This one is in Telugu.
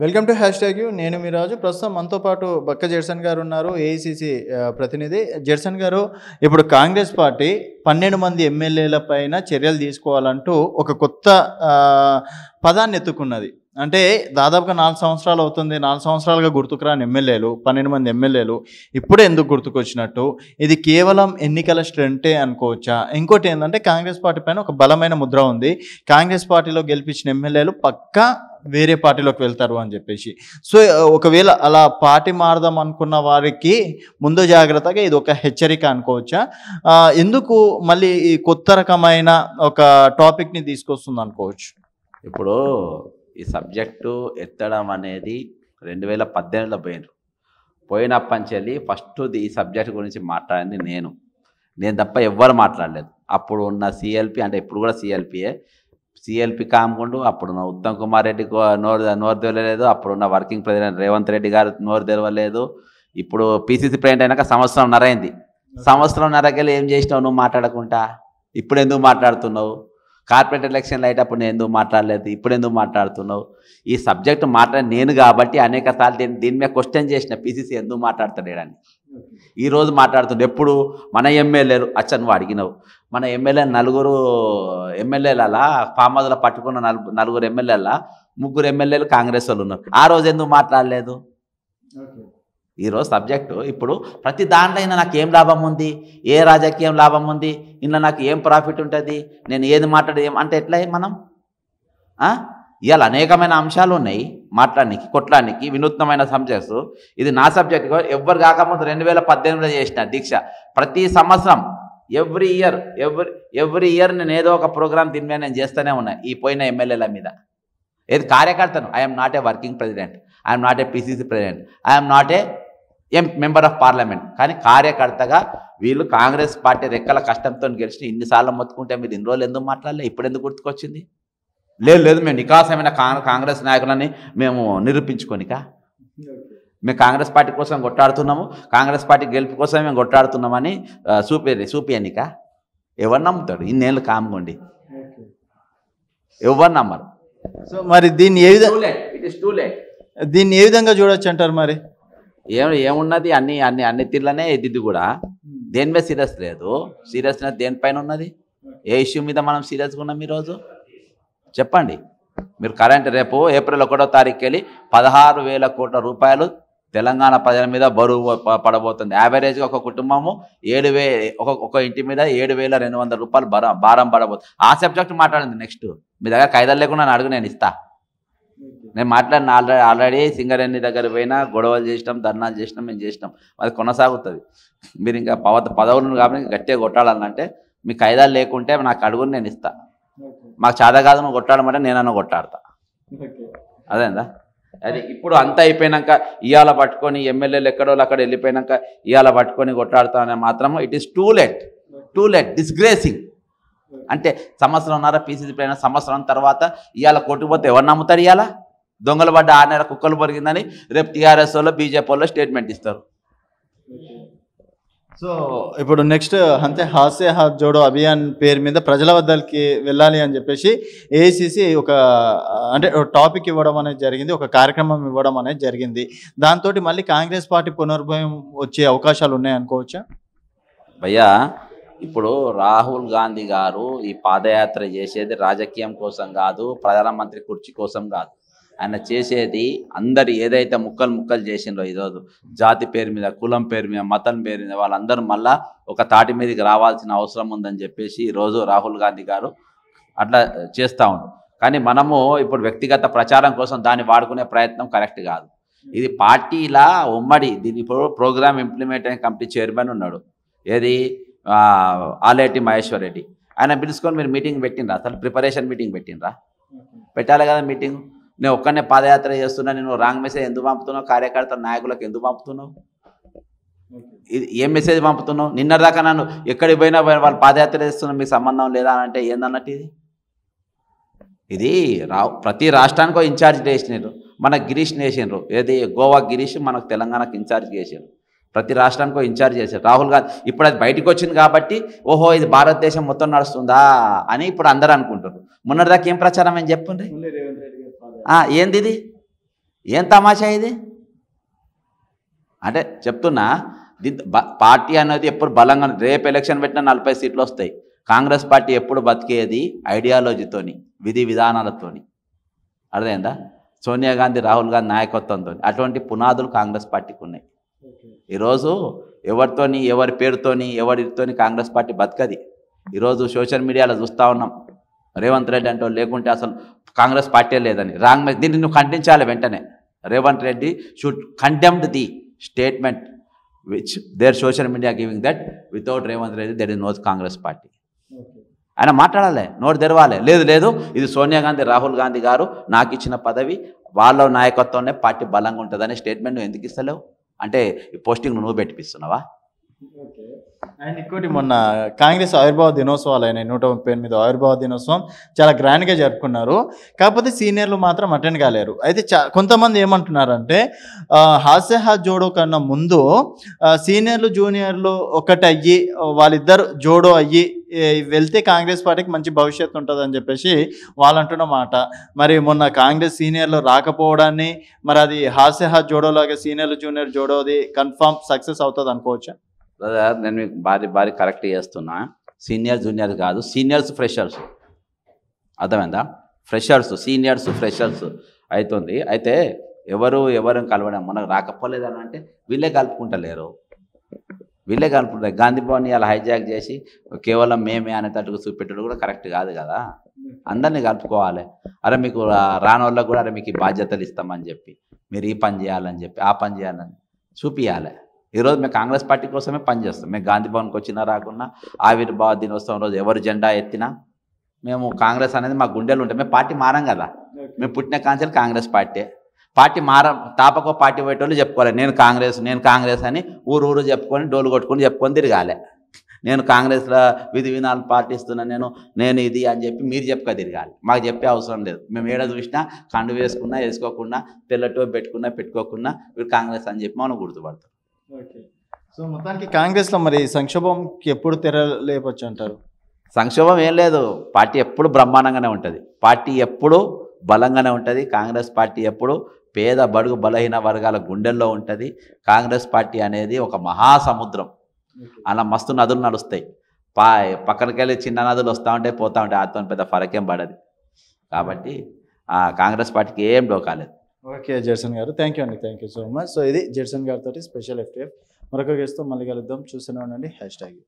వెల్కమ్ టు హ్యాష్ ట్యాగ్ నేను మీ రాజు ప్రస్తుతం మనతో పాటు బక్క జెర్సన్ గారు ఉన్నారు ఏఐసిసి e ప్రతినిధి జెర్సన్ గారు ఇప్పుడు కాంగ్రెస్ పార్టీ పన్నెండు మంది ఎమ్మెల్యేల పైన చర్యలు తీసుకోవాలంటూ ఒక కొత్త పదాన్ని ఎత్తుకున్నది అంటే దాదాపుగా నాలుగు సంవత్సరాలు అవుతుంది నాలుగు సంవత్సరాలుగా గుర్తుకురాని ఎమ్మెల్యేలు పన్నెండు మంది ఎమ్మెల్యేలు ఇప్పుడే ఎందుకు గుర్తుకొచ్చినట్టు ఇది కేవలం ఎన్నికల స్ట్రెంటే అనుకోవచ్చా ఇంకోటి ఏంటంటే కాంగ్రెస్ పార్టీ పైన ఒక బలమైన ముద్ర ఉంది కాంగ్రెస్ పార్టీలో గెలిపించిన ఎమ్మెల్యేలు పక్కా వేరే పార్టీలోకి వెళ్తారు అని చెప్పేసి సో ఒకవేళ అలా పార్టీ మారదాం అనుకున్న వారికి ముందు జాగ్రత్తగా ఇది ఒక హెచ్చరిక అనుకోవచ్చా ఎందుకు మళ్ళీ ఈ కొత్త రకమైన ఒక టాపిక్ని తీసుకొస్తుంది అనుకోవచ్చు ఇప్పుడు ఈ సబ్జెక్టు ఎత్తడం అనేది రెండు వేల పద్దెనిమిదిలో పోయినారు పోయినప్పటి నుంచి ఫస్ట్ ఈ సబ్జెక్ట్ గురించి మాట్లాడింది నేను నేను తప్ప ఎవ్వరు మాట్లాడలేదు అప్పుడు ఉన్న సిఎల్పి అంటే ఇప్పుడు కూడా సిఎల్పిఏ సిఎల్పి కామ్గుండు అప్పుడున్న ఉత్తమ్ కుమార్ రెడ్డి నోరు నోరు అప్పుడు అప్పుడున్న వర్కింగ్ ప్రెసిడెంట్ రేవంత్ రెడ్డి గారు నోరు తెలవలేదు ఇప్పుడు పిసిసి ప్రెసిడెంట్ అయినాక సంవత్సరం నరైంది సంవత్సరం నరకెళ్ళి ఏం చేసినావు నువ్వు మాట్లాడకుండా ఇప్పుడు ఎందుకు మాట్లాడుతున్నావు కార్పొరేట్ ఎలక్షన్లు అయ్యేటప్పుడు నేను ఎందుకు మాట్లాడలేదు ఇప్పుడు ఎందుకు మాట్లాడుతున్నావు ఈ సబ్జెక్ట్ మాట్లాడి నేను కాబట్టి అనేక సార్లు దీని దీని మీద క్వశ్చన్ చేసిన పీసీసీ ఎందుకు మాట్లాడతాడు అని ఈరోజు మాట్లాడుతుండే ఎప్పుడు మన ఎమ్మెల్యేలు అచ్చ నువ్వు అడిగినావు మన ఎమ్మెల్యే నలుగురు ఎమ్మెల్యేల పామాదుల పట్టుకున్న నలుగురు ఎమ్మెల్యేల ముగ్గురు ఎమ్మెల్యేలు కాంగ్రెస్ వాళ్ళు ఉన్నారు ఆ రోజు ఎందుకు మాట్లాడలేదు ఈరోజు సబ్జెక్టు ఇప్పుడు ప్రతి దాంట్లో అయినా నాకు ఏం లాభం ఉంది ఏ రాజకీయం లాభం ఉంది ఇందులో నాకు ఏం ప్రాఫిట్ ఉంటుంది నేను ఏది మాట్లాడే అంటే ఎట్లా మనం ఇవాళ అనేకమైన అంశాలు ఉన్నాయి మాట్లాడానికి కొట్టడానికి వినూత్నమైన సబ్జెక్ట్స్ ఇది నా సబ్జెక్ట్ ఎవ్వరు కాకముందు రెండు వేల పద్దెనిమిదిలో చేసిన దీక్ష ప్రతి సంవత్సరం every year every every year నేను ఏదో ఒక ప్రోగ్రామ్ దీని మీద నేను చేస్తూనే ఉన్నా ఈ పోయిన ఎమ్మెల్యేల మీద ఏది కార్యకర్తను I'm not a working president I'm not a PCC president I'm not a um member of parliament కానీ కార్యకర్తగా వీళ్ళు కాంగ్రెస్ పార్టీ రెక్కల కష్టంతో గెలిచిన ఇన్నిసార్లు మొత్తుకుంటే మీరు ఇన్ని రోజులు ఎందుకు మాట్లాడలే ఇప్పుడు ఎందుకు గుర్తుకొచ్చింది లేదు లేదు మేము నికాసమైన కాంగ్రెస్ నాయకులని మేము నిరూపించుకోనిక మేము కాంగ్రెస్ పార్టీ కోసం కొట్టాడుతున్నాము కాంగ్రెస్ పార్టీ గెలుపు కోసం మేము కొట్టాడుతున్నామని సూపి ఎన్నిక ఎవరు నమ్ముతాడు ఇన్నేళ్ళు కాముకోండి ఎవరు నమ్మరు సో మరి దీన్ని ఏ విధంగా టూ దీన్ని ఏ విధంగా చూడొచ్చు అంటారు మరి ఏం ఏమున్నది అన్ని అన్ని అన్ని తీర్లనే ఇది కూడా దేని మీద సీరియస్ లేదు సీరియస్నెస్ దేనిపైన ఉన్నది ఏ ఇష్యూ మీద మనం సీరియస్గా ఉన్నాం ఈరోజు చెప్పండి మీరు కరెంట్ రేపు ఏప్రిల్ ఒకటో తారీఖు వెళ్ళి పదహారు వేల కోట్ల రూపాయలు తెలంగాణ ప్రజల మీద బరువు పడబోతుంది యావరేజ్గా ఒక కుటుంబము ఏడు వే ఒక ఒక ఇంటి మీద ఏడు వేల రెండు వందల రూపాయలు భారం భారం పడబోతుంది ఆ సబ్జెక్ట్ మాట్లాడింది నెక్స్ట్ మీ దగ్గర ఖైదాలు లేకుండా నేను అడుగు నేను ఇస్తా నేను మాట్లాడిన ఆల్రెడీ ఆల్రెడీ సింగరేణి దగ్గర పోయినా గొడవలు చేసినాం ధర్నాలు చేసినాం మేము చేసినాం అది కొనసాగుతుంది మీరు ఇంకా పవ పదవులు కాబట్టి గట్టిగా కొట్టాలన్నంటే మీ ఖైదాలు లేకుంటే నాకు అడుగుని నేను ఇస్తా మాకు చాదగాదు కొట్టాడమంటే నేనన్నా కొట్టాడతా అదేందా అది ఇప్పుడు అంతా అయిపోయినాక ఇవాళ పట్టుకొని ఎమ్మెల్యేలు ఎక్కడోళ్ళు అక్కడ వెళ్ళిపోయినాక ఇవాళ పట్టుకొని కొట్టాడుతామని మాత్రము it is too late too late disgracing అంటే సంవత్సరంన్నర పీసీసీ ప్లేయర్ సంవత్సరం తర్వాత ఇవాళ కొట్టుకుపోతే ఎవరు నమ్ముతారు ఇవాళ దొంగలు పడ్డ ఆరు నెల కుక్కలు పొరిగిందని రేపు టీఆర్ఎస్ వాళ్ళు బీజేపీ వాళ్ళు స్టేట్మెంట్ ఇస్తారు సో ఇప్పుడు నెక్స్ట్ అంతే హాస్య హాత్ జోడో అభియాన్ పేరు మీద ప్రజల వద్దకి వెళ్ళాలి అని చెప్పేసి ఏసీసి ఒక అంటే టాపిక్ ఇవ్వడం అనేది జరిగింది ఒక కార్యక్రమం ఇవ్వడం అనేది జరిగింది దాంతో మళ్ళీ కాంగ్రెస్ పార్టీ పునర్భయం వచ్చే అవకాశాలు ఉన్నాయి అనుకోవచ్చా భయ్యా ఇప్పుడు రాహుల్ గాంధీ గారు ఈ పాదయాత్ర చేసేది రాజకీయం కోసం కాదు ప్రధానమంత్రి కుర్చీ కోసం కాదు ఆయన చేసేది అందరు ఏదైతే ముక్కలు ముక్కలు చేసిందో ఈరోజు జాతి పేరు మీద కులం పేరు మీద మతం పేరు మీద వాళ్ళందరూ మళ్ళా ఒక తాటి మీదకి రావాల్సిన అవసరం ఉందని చెప్పేసి ఈరోజు రాహుల్ గాంధీ గారు అట్లా చేస్తూ ఉండు కానీ మనము ఇప్పుడు వ్యక్తిగత ప్రచారం కోసం దాన్ని వాడుకునే ప్రయత్నం కరెక్ట్ కాదు ఇది పార్టీల ఉమ్మడి దీని ఇప్పుడు ప్రోగ్రామ్ అయిన కమిటీ చైర్మన్ ఉన్నాడు ఏది ఆలేటి మహేశ్వర్ రెడ్డి ఆయన పిలుచుకొని మీరు మీటింగ్ పెట్టిండ్రా అసలు ప్రిపరేషన్ మీటింగ్ పెట్టిండ్రా పెట్టాలి కదా మీటింగ్ నేను ఒక్కనే పాదయాత్ర చేస్తున్నా నేను రాంగ్ మెసేజ్ ఎందుకు పంపుతున్నావు కార్యకర్త నాయకులకు ఎందుకు పంపుతున్నావు ఇది ఏం మెసేజ్ పంపుతున్నావు నిన్న దాకా నన్ను ఎక్కడికి పోయినా వాళ్ళు పాదయాత్ర చేస్తున్నా మీకు సంబంధం లేదా అని అంటే ఏందన్నట్టు ఇది ఇది రా ప్రతి రాష్ట్రానికి ఇన్ఛార్జ్ చేసినారు మన గిరీష్ వేసినారు ఏది గోవా గిరీష్ మనకు తెలంగాణకు ఇన్ఛార్జ్ చేసారు ప్రతి రాష్ట్రానికి ఇన్ఛార్జ్ చేశారు రాహుల్ గాంధీ ఇప్పుడు అది బయటకు వచ్చింది కాబట్టి ఓహో ఇది భారతదేశం మొత్తం నడుస్తుందా అని ఇప్పుడు అందరూ అనుకుంటారు మొన్నటిదాకా ఏం ప్రచారం అని చెప్పండి ఏంది ఇది ఏం తమాషా ఇది అంటే చెప్తున్నా పార్టీ అనేది ఎప్పుడు బలంగా రేపు ఎలక్షన్ పెట్టినా నలభై సీట్లు వస్తాయి కాంగ్రెస్ పార్టీ ఎప్పుడు బతికేది ఐడియాలజీతోని విధి విధానాలతోని అర్థమైందా సోనియా గాంధీ రాహుల్ గాంధీ నాయకత్వంతో అటువంటి పునాదులు కాంగ్రెస్ పార్టీకి ఉన్నాయి ఈరోజు ఎవరితోని ఎవరి పేరుతోని ఎవరితోని కాంగ్రెస్ పార్టీ బతకది ఈరోజు సోషల్ మీడియాలో చూస్తూ ఉన్నాం రేవంత్ రెడ్డి అంటే లేకుంటే అసలు కాంగ్రెస్ పార్టీ లేదని రాంగ్ దీన్ని నువ్వు ఖండించాలి వెంటనే Revanth Reddy should condemned the statement which there social media giving that without Revanth Reddy that is knows Congress party ఆయన మాట్లాడాలి నోరు తెరవాలి లేదు లేదు ఇది సోనియా గాంధీ రాహుల్ గాంధీ గారు నాకు ఇచ్చిన పదవి వాళ్ళ నాయకత్వంలో పార్టీ బలంగా ఉంటుందనే స్టేట్మెంట్ నువ్వు ఎందుకు ఇస్తలేవు అంటే ఈ పోస్టింగ్ నువ్వు పెట్టిపిస్తున్నావా అండ్ ఇంకోటి మొన్న కాంగ్రెస్ ఆవిర్భావ దినోత్సవాలు అయినాయి నూట ముప్పై ఎనిమిది ఆవిర్భావ దినోత్సవం చాలా గ్రాండ్గా జరుపుకున్నారు కాకపోతే సీనియర్లు మాత్రం అటెండ్ కాలేరు అయితే కొంతమంది ఏమంటున్నారంటే హాస్య హా జోడో కన్నా ముందు సీనియర్లు జూనియర్లు ఒకటి అయ్యి వాళ్ళిద్దరు జోడో అయ్యి వెళ్తే కాంగ్రెస్ పార్టీకి మంచి భవిష్యత్తు ఉంటుంది అని చెప్పేసి అంటున్న మాట మరి మొన్న కాంగ్రెస్ సీనియర్లు రాకపోవడాన్ని మరి అది హాస్య హా జోడోలాగా సీనియర్లు జూనియర్ జోడోది కన్ఫామ్ సక్సెస్ అవుతుంది అనుకోవచ్చా బ్రదర్ నేను మీకు భారీ భారీ కరెక్ట్ చేస్తున్నా సీనియర్ జూనియర్ కాదు సీనియర్స్ ఫ్రెషర్స్ అర్థమైందా ఫ్రెషర్స్ సీనియర్స్ ఫ్రెషర్స్ అవుతుంది అయితే ఎవరు ఎవరు కలవడం మనకు రాకపోలేదని అంటే వీళ్ళే కలుపుకుంటలేరు వీళ్ళే కలుపుకుంటారు గాంధీ భవన్ ఇలా హైజాక్ చేసి కేవలం మేమే తట్టుకు చూపెట్టడం కూడా కరెక్ట్ కాదు కదా అందరినీ కలుపుకోవాలి అరే మీకు రాని కూడా అరే మీకు బాధ్యతలు ఇస్తామని చెప్పి మీరు ఈ పని చేయాలని చెప్పి ఆ పని చేయాలని చూపించాలి ఈరోజు మేము కాంగ్రెస్ పార్టీ కోసమే పనిచేస్తాం మేము గాంధీ భవన్కి వచ్చినా రాకున్నా ఆవిర్భావ దినోత్సవం రోజు ఎవరు జెండా ఎత్తినా మేము కాంగ్రెస్ అనేది మా గుండెలు ఉంటాయి మేము పార్టీ మారాం కదా మేము పుట్టిన కాంచెలు కాంగ్రెస్ పార్టీ పార్టీ మార తాపకో పార్టీ పోయేటోళ్ళు చెప్పుకోవాలి నేను కాంగ్రెస్ నేను కాంగ్రెస్ అని ఊరు ఊరు చెప్పుకొని డోలు కొట్టుకొని చెప్పుకొని తిరగాలి నేను కాంగ్రెస్లో విధి విధానాలు పాటిస్తున్నా నేను నేను ఇది అని చెప్పి మీరు చెప్పక తిరగాలి మాకు చెప్పే అవసరం లేదు మేము ఏడ చూసినా కండు వేసుకున్నా వేసుకోకుండా పిల్లటో పెట్టుకున్నా పెట్టుకోకుండా వీరు కాంగ్రెస్ అని చెప్పి మనం గుర్తుపడతాం సో మొత్తానికి కాంగ్రెస్లో మరి సంక్షోభంకి ఎప్పుడు తెరలేపచ్చు అంటారు సంక్షోభం ఏం లేదు పార్టీ ఎప్పుడు బ్రహ్మాండంగానే ఉంటుంది పార్టీ ఎప్పుడు బలంగానే ఉంటుంది కాంగ్రెస్ పార్టీ ఎప్పుడు పేద బడుగు బలహీన వర్గాల గుండెల్లో ఉంటుంది కాంగ్రెస్ పార్టీ అనేది ఒక మహాసముద్రం అలా మస్తు నదులు నడుస్తాయి పా పక్కనకి వెళ్ళి చిన్న నదులు వస్తూ ఉంటాయి పోతూ ఉంటాయి ఆత్మ పెద్ద ఫరకేం పడదు కాబట్టి కాంగ్రెస్ పార్టీకి ఏం డోకాలేదు ఓకే జర్సన్ గారు థ్యాంక్ యూ అండి thank you so much so ఇది జెర్సన్ గారితో స్పెషల్ ఎఫ్టీఎఫ్ మరొక గెస్ట్తో మళ్ళీ కలుద్దాం చూస్తూనే ఉండండి హ్యాష్ ట్యాగ్